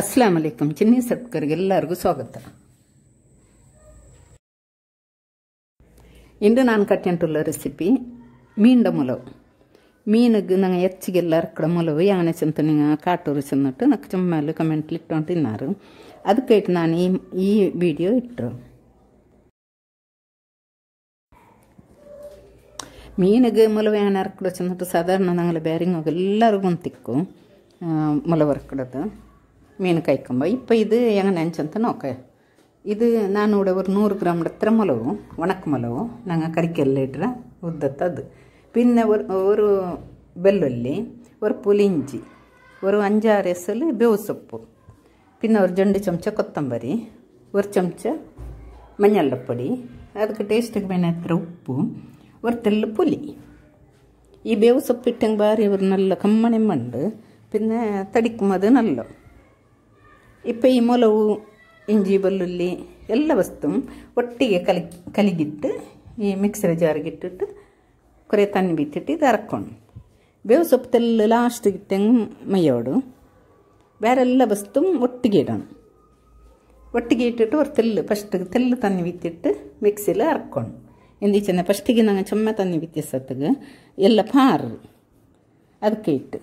ಅಸ್ಲಾಂ ಅಲೈಕಮ್ ಚಿನ್ನಿ ಎಲ್ಲರಿಗೂ ಸ್ವಾಗತ ಇಂದು ನಾನು ಕಟ್ಟೆಂಟುಲ್ಲ ರೆಸಿಪಿ ಮೀಂಡ ಮೊಲವು ಮೀನಿಗೆ ನಂಗೆ ಹೆಚ್ಚಿಗೆಲ್ಲರ ಕಡೆ ಮೊಲವು ಯಾನೆ ಚಂತ ನಿಂಗೆ ಕಾಟೂರು ಚೆನ್ನಟ್ಟು ನಕ್ಕೆ ಚಮ್ಮಲು ಕಮೆಂಟ್ಲಿ ಇಟ್ಟು ತಿನ್ನಾರು ಅದಕ್ಕೆ ಇಟ್ಟು ನಾನು ಈ ಈ ವಿಡಿಯೋ ಇಟ್ಟರು ಮೀನಿಗೆ ಮೊಲವು ಯಾನೆ ಅರ್ಕಡು ಸಾಧಾರಣ ನಂಗೆ ಬೇರಿಂಗ್ ಹೋಗಿ ಎಲ್ಲರಿಗೂ ತಿಕ್ಕು ಮೊಲವು ಮೀನು ಕಾಯ್ಕೊಂಬ ಇಪ್ಪ ಇದು ಹೆಂಗೆ ನೆಂಚಂತ ನೋಕ ಇದು ನಾನು ஒரு நூறு கிராம் ಹತ್ರ மிளகும் உணக்கு மிளகும் நாங்கள் கறிக்கல்ல இட்டுற அது பின்ன ஒரு ஒரு வெல்லுள்ளி ஒரு புளிஞ்சி ஒரு அஞ்சாறு எசல் ಬೇವು ಸೊಪ್ಪು பின்ன ஒரு ஜெண்டு ಚಮಚ கொத்தம்பரி ஒரு ಚಮಚ மஞ்சள் பொடி அதுக்கு டேஸ்ட்டுக்கு வேணுக்கிற உப்பு ஒரு தெல்லு புளி ഈ വേവ് பாரு ஒரு ഒരു നല്ല மண்டு பின்ன தடிக்கும் அது நல்லா ಇಪ್ಪ ಈ ಮೊಲವು ಇಂಜಿ ಬೆಳ್ಳುಳ್ಳಿ ಎಲ್ಲ ವಸ್ತು ಒಟ್ಟಿಗೆ ಕಲಿ ಕಲಿಗಿಟ್ಟು ಈ ಮಿಕ್ಸರ್ ಜಾರಿಗೆ ಇಟ್ಟಿಟ್ಟು ಕೊರೆ ತಣ್ಣಿ ಬಿತ್ತಿಟ್ಟು ಇದು ಹರ್ಕೊಂಡು ಬೇವು ಸೊಪ್ಪು ತೆಲ್ಲ ಲಾಸ್ಟಿಗೆ ಇಟ್ಟಂಗೆ ಮೈಯೋಡು ಬೇರೆಲ್ಲ ವಸ್ತು ಒಟ್ಟಿಗೆ ಇಡೋಣ ಒಟ್ಟಿಗೆ ಇಟ್ಟಿಟ್ಟು ஒரு தெல்லு ஃபஸ்ட்டுக்கு தெல்லு தண்ணி வித்திட்டு மிக்சியில் அரைக்கணும் எந்திரிச்சு ஃபஸ்ட்டுக்கு நாங்கள் சும்மா தண்ணி வித்தியசத்துக்கு எல்லாம் பாரு அதுக்கு இட்டு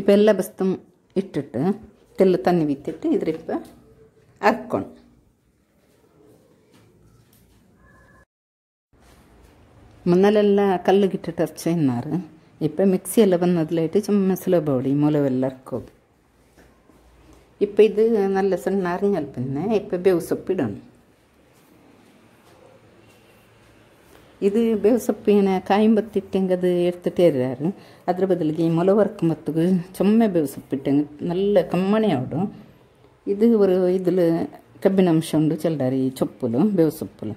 ഇപ്പോൾ ಎಲ್ಲ ಬಸ್ತು ಇಟ್ಟಿಟ್ಟು ತೆಲ್ಲು ತನ್ನಿ ಬಿತ್ತಿಟ್ಟು ಇದ್ರಿಪ್ಪ ಹರ್ಕೊಂಡು മുന്നാലെല്ല കല്ലുകിട്ടിട്ട് അരച്ച തിന്നാറ് ഇപ്പം മിക്സിയെല്ലാം വന്നതിലായിട്ട് ചുമ്മാ സുലഭോടി മുലവെല്ലർക്കും ഇപ്പം ഇത് നല്ല സണ്ണാറിഞ്ഞാൽ പിന്നെ ഇപ്പം ബേവ് സൊപ്പിടണം ಇದು ಬೇವಸೊಪ್ಪಿನ ಕಾಯಿಂಬತ್ತು ಇಟ್ಟಂಗದು ಎಡ್ತಿಟ್ಟೇ ಇರ್ಯಾರು ಅದ್ರ ಬದಲಿಗೆ ಮೊಲವರ್ಕ ಮತ್ತುಗು ಚೊಮ್ಮೆ ಬೇವಸೊಪ್ಪಿಟ್ಟಂಗೆ ನಲ್ಲ ಕಮ್ಮಣೆ ಅವಡು ಇದು ஒரு இதில் கப்பினம்ஷ உண்டு சொல்றாரு ಈ ಚೊಪ್ಪುಲು ಬೇವಸೊಪ್ಪುಲು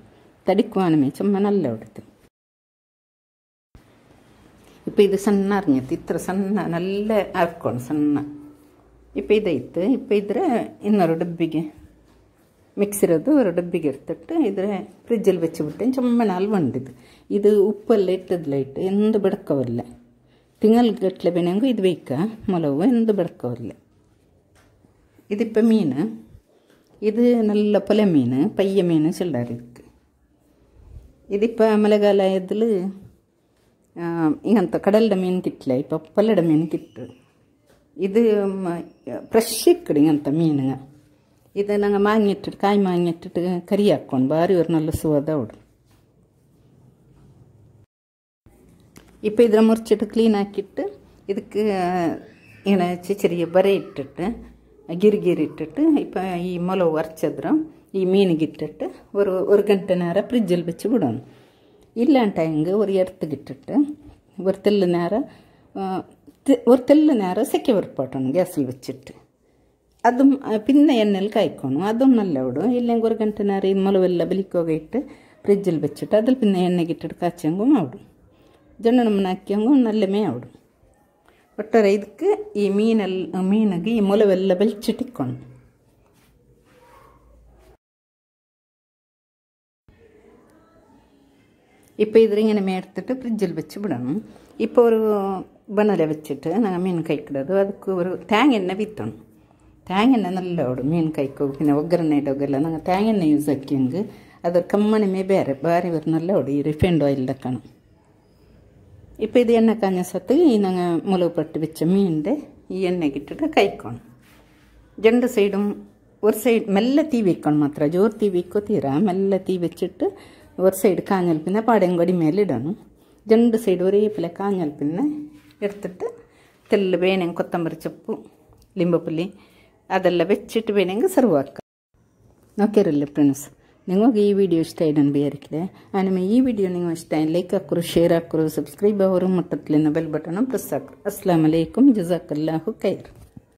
தடிக்குவானுமே சும்மா நல்ல விடுது இப்போ இது ಸಣ್ಣ ಅರ್ಞತಿ ಇತ್ರ ಸಣ್ಣ ನಲ್ಲ ಅರ್ಕೊಂಡು ಸಣ್ಣ இப்போ ಇದೈತು இப்போ ಇದ್ರೆ ಇನ್ನೊರು ಡಬ್ಬಿಗೆ ಮಿಕ್ಸ್ ಇರೋದು ಡಬ್ಬಿಗೆ ಎಡ್ತಿಟ್ಟು ಇದ್ರೆ ಫ್ರಿಜ್ಜಲ್ಲಿ ವೆಚ್ಚಿಬಿಟ್ಟೆ ಚೊಮ್ಮೆ ಅಲ್ಲಿ ಬಂದಿದ್ದು ಇದು ಉಪ್ಪಲ್ಲಿ ಇಟ್ಟದ್ಲ ಇಟ್ಟು ಎಂದು ಬೆಡಕವಲ್ಲ ತಿಂಗಲ್ಗಟ್ಲೆ ಬೆನಂಗು ಇದು ಬೇಕಾ ಮೊಲವು ಎಂದು ಬೆಡಕವಲ್ಲ ഇതിപ്പോൾ മീൻ ഇത് നല്ല പുല മീൻ പയ്യ മീൻ ചില്ലാറിക്ക് ഇതിപ്പോൾ മലകാലയത്തിൽ ഇങ്ങനത്തെ കടലിൻ്റെ മീൻ കിട്ടില്ല ഇപ്പോൾ പുലയുടെ മീൻ കിട്ടും ഇത് ഫ്രഷ് കിട്ടും ഇങ്ങനത്തെ മീനുങ്ങ இதை ಇದು ನಂಗೆ ಮಾಂಗಿಟ್ಟಿಟ್ಟು ಕಾಯಿ கறியாக்கோம் பாரி ஒரு நல்ல சுவதாக விடும் இப்போ இதில் முறிச்சிட்டு க்ளீன் ஆக்கிட்டு இதுக்கு ஏன்னாச்சு சிறிய பறை இட்டுட்டு கிரி கிரி இட்டுட்டு இப்போ ஈ ಮೊಲವು ಒರ್ಚಿದ್ರು ஈ மீன் கிட்டுட்டு ஒரு ஒரு கண்டை நேரம் ஃப்ரிட்ஜில் வச்சு விடணும் இல்லாண்ட இங்கே ஒரு இடத்துக்கு இட்டுட்டு ஒரு தெல்லு நேரம் ஒரு தெல்லு நேரம் செக்கி வரப்பாட்டணும் கேஸில் வச்சுட்டு അതും പിന്നെ എണ്ണയിൽ കായ്ക്കണം അതും നല്ല ഇടും ഇല്ലെങ്കിൽ ഒരു ഗಂಟೆನಾರಿ ಮೊಲವೆಲ್ಲ ബലിക്കൊക്കെ ഇട്ട് ഫ്രിഡ്ജിൽ വെച്ചിട്ട് അതിൽ പിന്നെ കിട്ടിയിട്ട് കാച്ചെങ്കും അവിടും ജണ്ണണമ്മനാക്കിയെങ്കും നല്ലമേ അവിടും ഒട്ടൊರೆ ഈ ಈ ಮೀನೆಲ್ಲ ಮೀನಿಗೆ ಈ ಮೊಲವೆಲ್ಲ ಬೆಲ್ಚಿಟ್ಟಿಕ್ಕೊಂಡು ഇപ്പോൾ ഇതിങ്ങനെ മേടുത്തിട്ട് ഫ്രിഡ്ജിൽ വെച്ച് വിടണം ഇപ്പോൾ ഒരു ബണല വെച്ചിട്ട് ഞങ്ങൾ മീൻ കഴിക്കുന്നത് അതുക്ക് ഒരു തേങ്ങ എണ്ണ വിത്തണം ತೇಂಗೆಣ್ಣೆ ನಲ್ಲವಡು മീൻ ಕೈಕೋಗಿ ಪಿನ್ನ ಒಗ್ಗರಣೆ ಇಡೋಗೆಲ್ಲ നമ്മൾ ತೇಂಗೆಣ್ಣೆ യൂസ് ആക്കിയെങ്കിൽ അത് കമ്മണിമേ ಮೇ ಬೇರೆ ಬಾರಿ നല്ല ഓടും ഈ റിഫൈൻഡ് ದಕ್ಕಣ ഇപ്പം ഇത് എണ്ണ കാഞ്ഞ സത്ത് ഈ ഞങ്ങൾ മുളക് പട്ട് വെച്ച മീനിൻ്റെ ഈ എണ്ണയ്ക്കിട്ടിട്ട് കഴിക്കണം രണ്ട് സൈഡും ഒരു സൈഡ് മെല്ലെ തീ വെക്കണം മാത്രം ജോർ തീ വെക്കോ തീരാ മെല്ലെ തീ വെച്ചിട്ട് ഒരു സൈഡ് കാഞ്ഞൽ പിന്നെ പാടയും കൂടി മേലിടണം രണ്ട് സൈഡ് ഒരേപോലെ കാഞ്ഞൽ പിന്നെ എടുത്തിട്ട് തെല്ല് വേനയും കൊത്തമ്പരി ചപ്പ് അതല്ല വെച്ചിട്ട് വേണമെങ്കിൽ സെർവ് ആക്കാം നോക്കിയറില്ലേ ഫ്രണ്ട്സ് നിങ്ങൾക്ക് ഈ വീഡിയോ ഇഷ്ടമായി വിചാരിക്കില്ലേ അനുമ ഈ വീഡിയോ നിങ്ങൾ ഇഷ്ടമായി ലൈക്ക് ആക്കൂ ഷെയർ ആക്കൂ സബ്സ്ക്രൈബ് ആവറും മുട്ടത്തിൽ നിന്ന് ബട്ടണും പ്രസ് ആക്കും അസ്സാം വലൈക്കും ജസാഖ് അല്ലാഹു